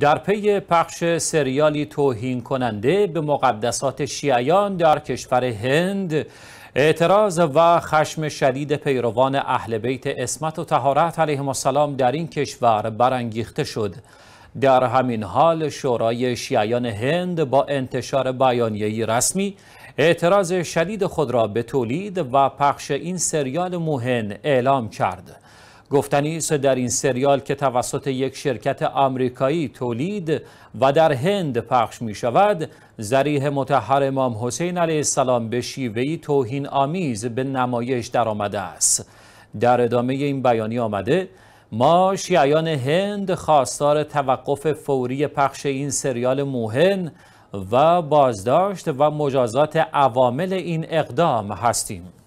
در پی پخش سریالی توهین کننده به مقدسات شیعیان در کشور هند اعتراض و خشم شدید پیروان اهل بیت اسمت و تهارت علیه السلام در این کشور برانگیخته شد در همین حال شورای شیعیان هند با انتشار بیانیه رسمی اعتراض شدید خود را به تولید و پخش این سریال موهن اعلام کرد گفتنی است در این سریال که توسط یک شرکت آمریکایی تولید و در هند پخش می شود زریح متحر امام حسین علیه السلام به شیوهی توهین آمیز به نمایش درآمده است در ادامه این بیانی آمده ما شیعیان هند خواستار توقف فوری پخش این سریال موهن و بازداشت و مجازات عوامل این اقدام هستیم